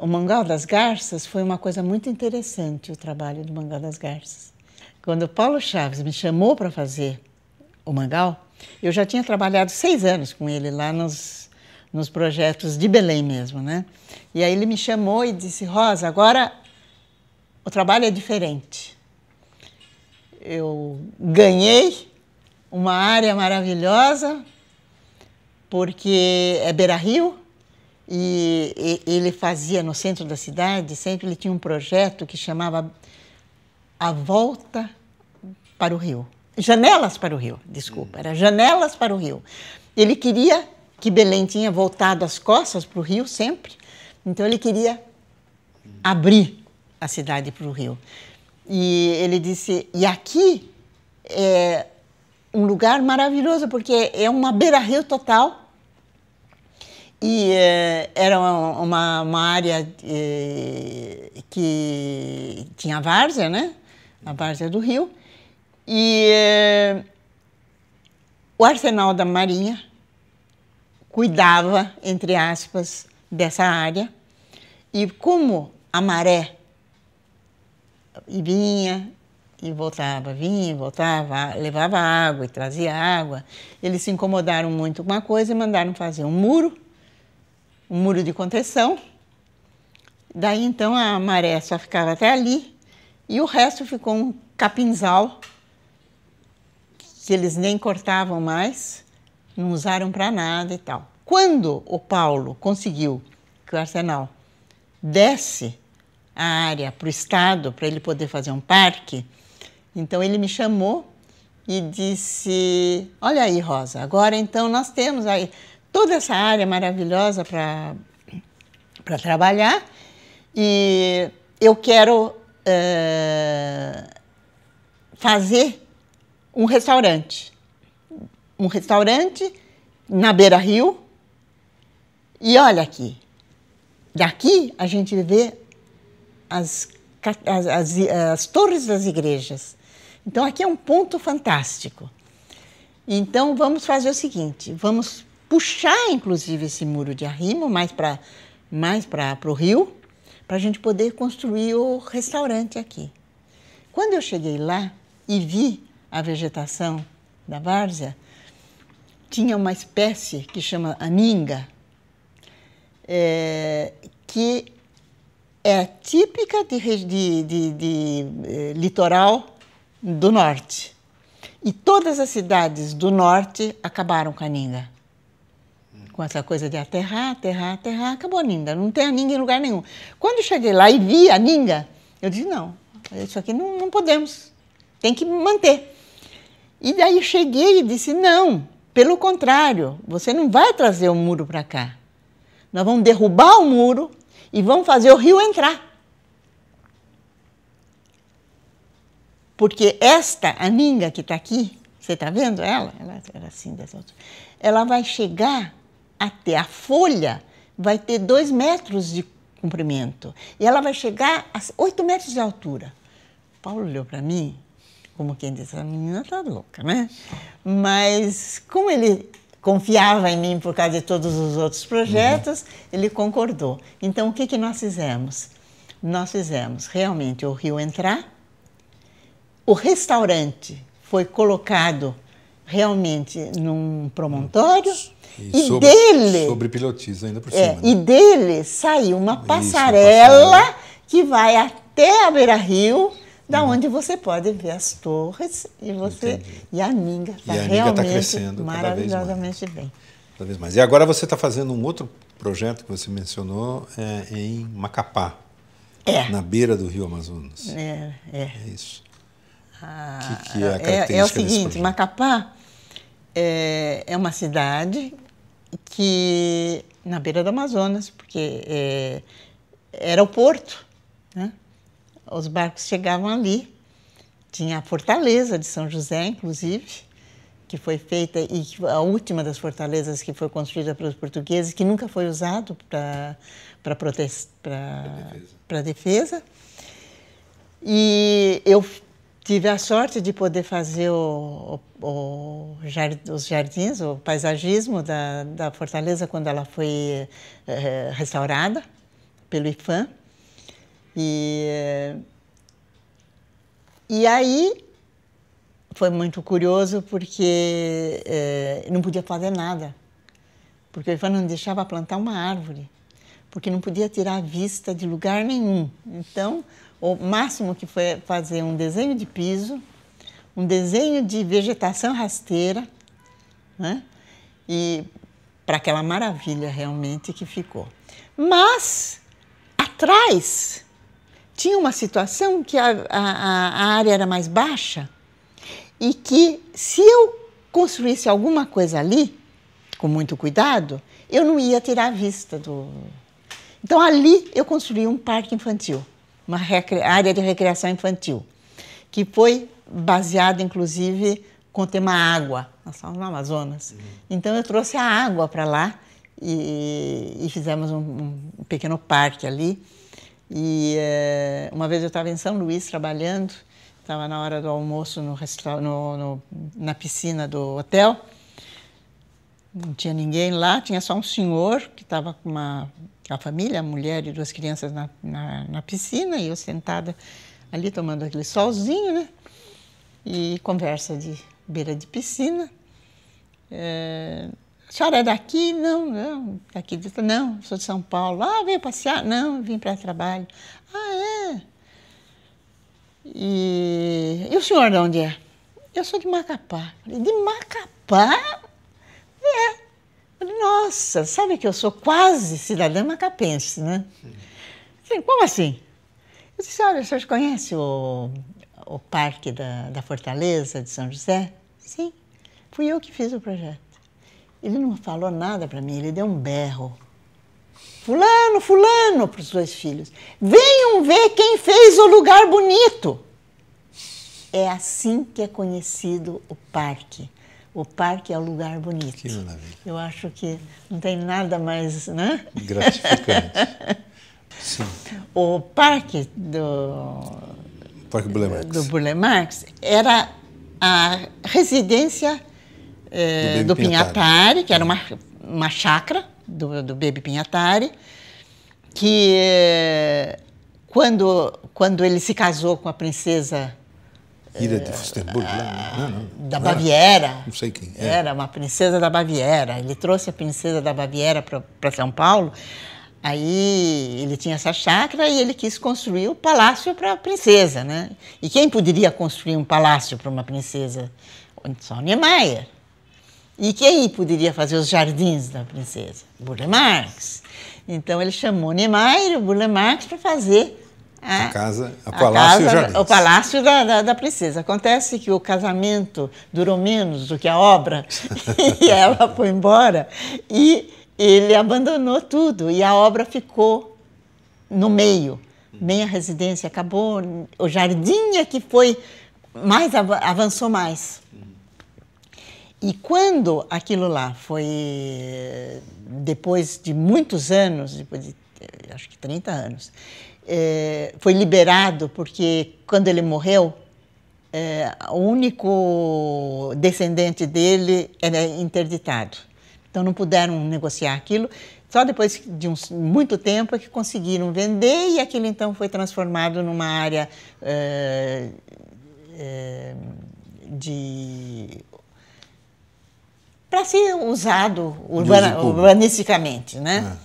O Mangal das Garças foi uma coisa muito interessante, o trabalho do Mangal das Garças. Quando o Paulo Chaves me chamou para fazer o Mangal, eu já tinha trabalhado seis anos com ele lá nos, nos projetos de Belém mesmo, né? E aí ele me chamou e disse, Rosa, agora o trabalho é diferente. Eu ganhei uma área maravilhosa, porque é Beira-Rio, e, e ele fazia no centro da cidade, sempre ele tinha um projeto que chamava A Volta para o Rio. Janelas para o Rio, desculpa, era Janelas para o Rio. Ele queria que Belém tinha voltado as costas para o Rio sempre, então ele queria abrir a cidade para o Rio. E ele disse: e aqui é um lugar maravilhoso porque é uma beira-rio total e eh, era uma, uma área eh, que tinha várzea, né? A várzea do rio. E eh, o arsenal da Marinha cuidava, entre aspas, dessa área. E como a maré vinha e voltava, vinha e voltava, levava água e trazia água, eles se incomodaram muito com uma coisa e mandaram fazer um muro um muro de contenção. Daí então a maré só ficava até ali e o resto ficou um capinzal que eles nem cortavam mais, não usaram para nada e tal. Quando o Paulo conseguiu que o Arsenal desse a área para o Estado, para ele poder fazer um parque, então ele me chamou e disse: Olha aí, Rosa, agora então nós temos aí toda essa área maravilhosa para trabalhar e eu quero eh, fazer um restaurante. Um restaurante na beira rio. E olha aqui, daqui a gente vê as, as, as, as torres das igrejas. Então aqui é um ponto fantástico. Então vamos fazer o seguinte: vamos puxar, inclusive, esse muro de arrimo mais para mais o rio, para a gente poder construir o restaurante aqui. Quando eu cheguei lá e vi a vegetação da várzea, tinha uma espécie que chama aninga, é, que é típica de, de, de, de é, litoral do norte. E todas as cidades do norte acabaram com a aninga com essa coisa de aterrar, aterrar, aterrar, acabou a ninga, não tem a ninga em lugar nenhum. Quando cheguei lá e vi a ninga, eu disse, não, isso aqui não, não podemos, tem que manter. E daí cheguei e disse, não, pelo contrário, você não vai trazer o muro para cá. Nós vamos derrubar o muro e vamos fazer o rio entrar. Porque esta aninga que está aqui, você está vendo ela? Ela era assim das outras. Ela vai chegar até a folha vai ter dois metros de comprimento e ela vai chegar a oito metros de altura. Paulo olhou para mim, como quem diz: a menina está louca, né? Mas como ele confiava em mim por causa de todos os outros projetos, uhum. ele concordou. Então, o que, que nós fizemos? Nós fizemos realmente o rio entrar, o restaurante foi colocado realmente num promontório. E, e sobre, dele. Sobre pilotis ainda por é, cima. É, né? E dele saiu uma passarela, Isso, passarela, que vai até a Beira Rio, da hum. onde você pode ver as torres e você. Entendi. E a Minga está tá realmente tá crescendo maravilhosamente bem. Cada vez mais. E agora você está fazendo um outro projeto que você mencionou é, em Macapá. É. Na beira do Rio Amazonas. É, é. É isso. Ah, que, que é, a é, é o seguinte, Macapá é, é, uma cidade que na beira do Amazonas, porque é, era o porto, né? os barcos chegavam ali. Tinha a fortaleza de São José, inclusive, que foi feita e a última das fortalezas que foi construída pelos portugueses, que nunca foi usado para para defesa. defesa. E eu Tive a sorte de poder fazer o, o, o jard, os jardins, o paisagismo da, da Fortaleza quando ela foi é, restaurada pelo IFAM. E, e aí foi muito curioso porque é, não podia fazer nada, porque o IFAM não deixava plantar uma árvore porque não podia tirar a vista de lugar nenhum. Então, o máximo que foi fazer um desenho de piso, um desenho de vegetação rasteira, né? e para aquela maravilha realmente que ficou. Mas, atrás, tinha uma situação que a, a, a área era mais baixa e que se eu construísse alguma coisa ali, com muito cuidado, eu não ia tirar a vista do, então, ali eu construí um parque infantil, uma área de recreação infantil, que foi baseada, inclusive, com o tema água. Nós estávamos no Amazonas. Uhum. Então, eu trouxe a água para lá e, e fizemos um, um, pequeno parque ali. E eh, uma vez eu estava em São Luís trabalhando, estava na hora do almoço no, no, no, na piscina do hotel não tinha ninguém lá, tinha só um senhor que estava com uma, a família, a mulher e duas crianças na, na, na, piscina, e eu sentada ali tomando aquele solzinho, né? E conversa de beira de piscina. É, a senhora é daqui? Não, não. Daqui de, não, sou de São Paulo. Ah, veio passear? Não, vim para trabalho. Ah, é? E, e o senhor de onde é? Eu sou de Macapá. de Macapá? É. Falei, nossa, sabe que eu sou quase cidadã macapense, né? Sim. como assim? Eu disse, olha, o senhor conhece o, o Parque da, da Fortaleza de São José? Sim, fui eu que fiz o projeto. Ele não falou nada para mim, ele deu um berro. Fulano, fulano, para os dois filhos. Venham ver quem fez o lugar bonito. É assim que é conhecido o parque o parque é um lugar bonito. Que maravilha. Eu acho que não tem nada mais, né? Gratificante. Sim. O parque do Parque Burle Do Burle Marx era a residência eh, do, do Pinhatari, que era uma uma chácara do, do Baby Pinhatari, que eh, quando quando ele se casou com a princesa Ira de Fusterburg? Né? não, não. Da Baviera. Era, não sei quem. É. Era uma princesa da Baviera. Ele trouxe a princesa da Baviera para São Paulo. Aí ele tinha essa chácara e ele quis construir o palácio para a princesa, né? E quem poderia construir um palácio para uma princesa? Só Niemeyer. E quem poderia fazer os jardins da princesa? Burle Marx. Então ele chamou Niemeyer e o Burle Marx para fazer a é. casa, a a palácio casa, O palácio da, da, da, princesa. Acontece que o casamento durou menos do que a obra e ela foi embora e ele abandonou tudo e a obra ficou no meio. Nem a residência acabou, o jardim é que foi mais avançou mais. E quando aquilo lá foi depois de muitos anos, depois de eh, acho que 30 anos, é, foi liberado, porque quando ele morreu, é, o único descendente dele era interditado. Então não puderam negociar aquilo. Só depois de um muito tempo é que conseguiram vender e aquilo então foi transformado numa área é, é, de para ser usado urbana, urbanisticamente, né? É.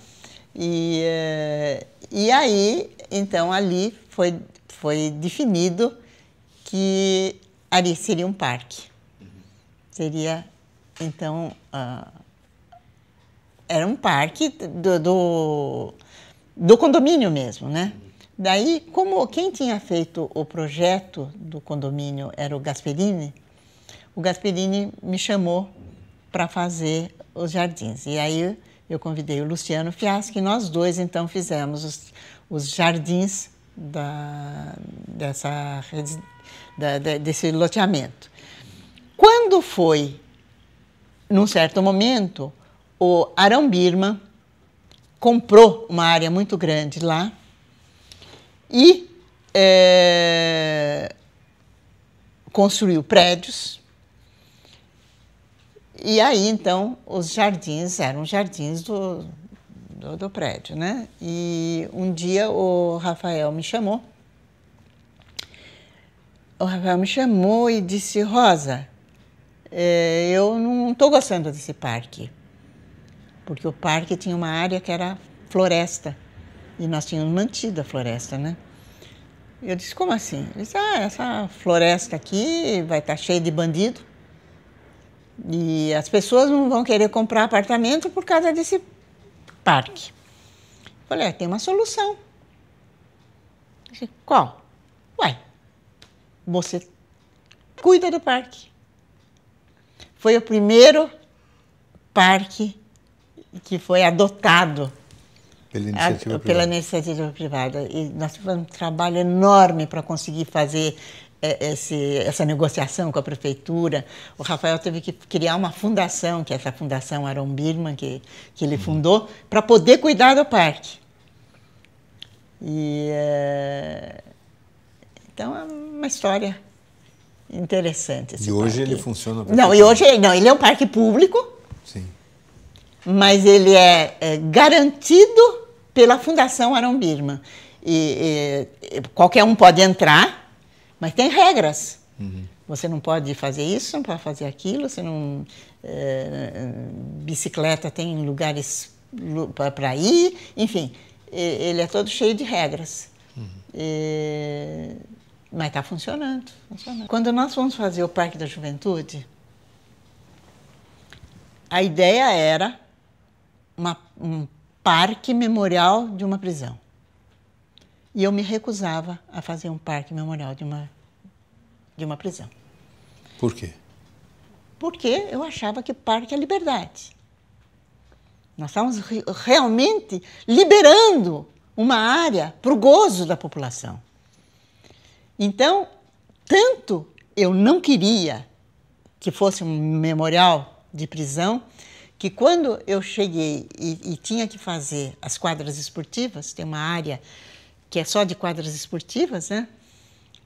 E, é, e aí então ali foi, foi definido que ali seria um parque. Uhum. Seria, então, uh, era um parque do, do, do condomínio mesmo, né? Uhum. Daí, como quem tinha feito o projeto do condomínio era o Gasperini, o Gasperini me chamou para fazer os jardins. E aí eu convidei o Luciano Fiaschi e nós dois então fizemos os, os jardins da, dessa, da, desse loteamento. Quando foi, num certo momento, o Arão Birman comprou uma área muito grande lá e é, construiu prédios e aí, então, os jardins eram jardins do, do, do, prédio, né? E um dia o Rafael me chamou. O Rafael me chamou e disse: Rosa, é, eu não estou gostando desse parque. Porque o parque tinha uma área que era floresta. E nós tínhamos mantido a floresta, né? Eu disse: Como assim? Ele disse: Ah, essa floresta aqui vai estar tá cheia de bandido e as pessoas não vão querer comprar apartamento por causa desse parque. Falei, é, tem uma solução. Disse, Qual? Ué, você cuida do parque. Foi o primeiro parque que foi adotado pela iniciativa, a, pela iniciativa privada. E nós tivemos um trabalho enorme para conseguir fazer é, esse, essa negociação com a prefeitura. O Rafael teve que criar uma fundação, que é essa fundação Aron Birman, que, que ele uhum. fundou, para poder cuidar do parque. E, é... então é uma história interessante. e hoje parque. ele funciona Não, e hoje não, ele é um parque público. Sim. Mas ele é, é garantido pela Fundação Aron Birman. E, e, qualquer um pode entrar, mas tem regras. Uhum. Você não pode fazer isso, não pode fazer aquilo, você não. É, bicicleta tem lugares para ir, enfim, ele é todo cheio de regras. Uhum. E, mas está funcionando, funcionando. Quando nós fomos fazer o Parque da Juventude, a ideia era uma, um parque memorial de uma prisão. E eu me recusava a fazer um parque memorial de uma, de uma prisão. Por quê? Porque eu achava que parque é liberdade. Nós estávamos realmente liberando uma área para o gozo da população. Então, tanto eu não queria que fosse um memorial de prisão, que quando eu cheguei e, e tinha que fazer as quadras esportivas, tem uma área que é só de quadras esportivas, né?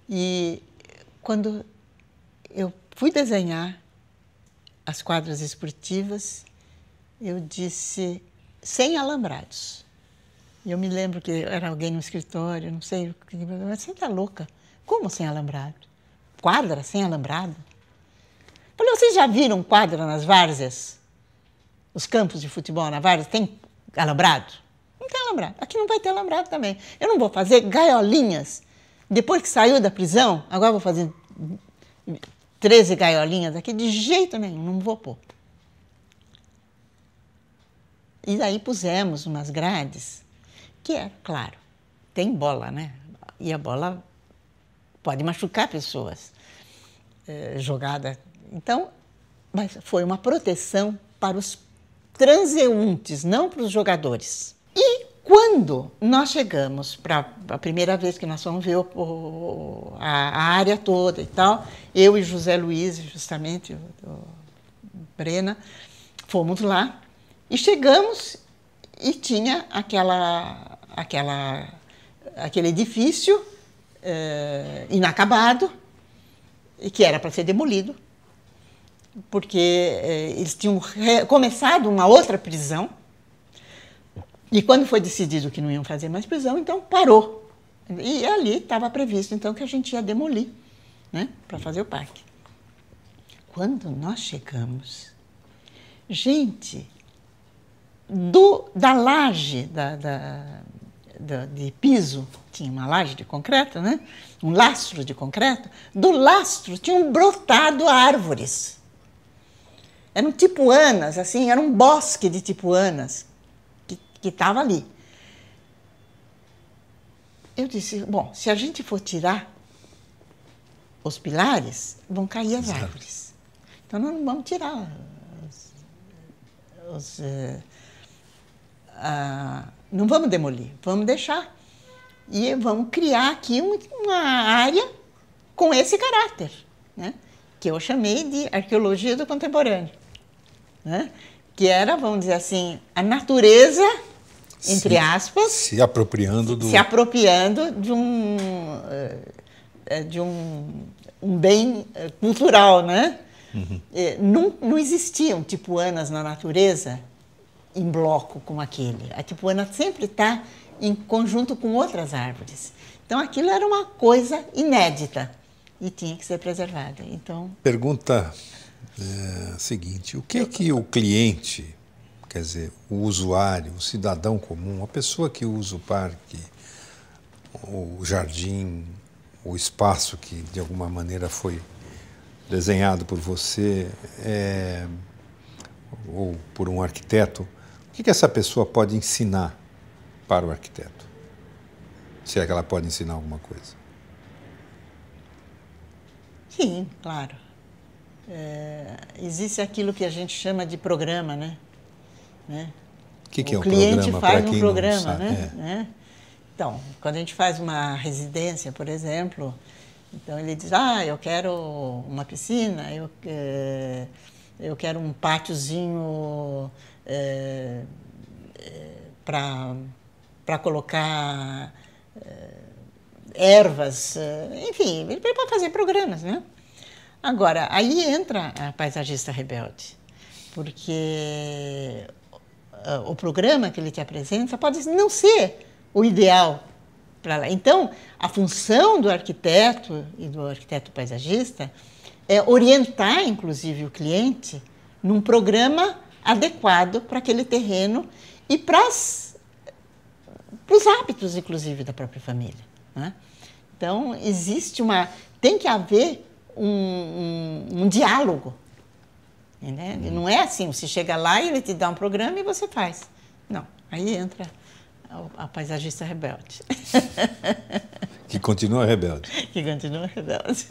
E quando eu fui desenhar as quadras esportivas, eu disse sem alambrados. E eu me lembro que era alguém no escritório, não sei, mas você está louca? Como sem alambrado? Quadra sem alambrado? Falei, vocês já viram quadra nas várzeas? Os campos de futebol na várzea tem alambrado? Não tem alambrado. Aqui não vai ter alambrado também. Eu não vou fazer gaiolinhas. Depois que saiu da prisão, agora vou fazer 13 gaiolinhas aqui, de jeito nenhum, não vou pôr. E daí pusemos umas grades, que é, claro, tem bola, né? E a bola pode machucar pessoas é, jogada. Então, mas foi uma proteção para os transeuntes, não para os jogadores. E quando nós chegamos para a primeira vez que nós fomos ver o, a, a, área toda e tal, eu e José Luiz, justamente, o, o Brena, fomos lá e chegamos e tinha aquela, aquela, aquele edifício é, inacabado e que era para ser demolido, porque é, eles tinham começado uma outra prisão e quando foi decidido que não iam fazer mais prisão, então parou. E ali estava previsto então que a gente ia demolir, né, para fazer o parque. Quando nós chegamos, gente, do, da laje da, da, da, de piso, tinha uma laje de concreto, né? um lastro de concreto, do lastro tinham brotado árvores. Eram tipoanas, assim, era um bosque de tipoanas que estava ali. Eu disse, bom, se a gente for tirar os pilares, vão cair as árvores. Então nós não vamos tirar os, os uh, uh, não vamos demolir, vamos deixar. E vamos criar aqui uma área com esse caráter, né? que eu chamei de arqueologia do contemporâneo. Né? Que era, vamos dizer assim, a natureza entre se, aspas, se apropriando do... se apropriando de um eh, de um, um bem eh, cultural, né? Uhum. Eh, não, não existiam tipuanas na natureza em bloco como aquele. A tipuana sempre está em conjunto com outras árvores. Então aquilo era uma coisa inédita e tinha que ser preservada. Então pergunta é, seguinte: o que é que o cliente quer dizer, o usuário, o cidadão comum, a pessoa que usa o parque, o jardim, o espaço que de alguma maneira foi desenhado por você é, ou por um arquiteto, o que, que essa pessoa pode ensinar para o arquiteto? Se é que ela pode ensinar alguma coisa? Sim, claro. É, existe aquilo que a gente chama de programa, né? Né? Que que é o é um cliente programa, faz um programa, né? É. né? Então, quando a gente faz uma residência, por exemplo, então ele diz, ah, eu quero uma piscina, eu, eh, eu quero um pátiozinho eh, eh para colocar eh, ervas, eh, enfim, ele pode fazer programas, né? Agora, aí entra a paisagista rebelde, porque uh, o programa que ele te apresenta pode não ser o ideal para lá. Então, a função do arquiteto e do arquiteto paisagista é orientar, inclusive, o cliente num programa adequado para aquele terreno e para os hábitos, inclusive, da própria família. Né? Então, existe uma. tem que haver um, um, um diálogo né? Não é assim, você chega lá e ele te dá um programa e você faz. Não, aí entra a, a paisagista rebelde. que continua rebelde. Que continua rebelde.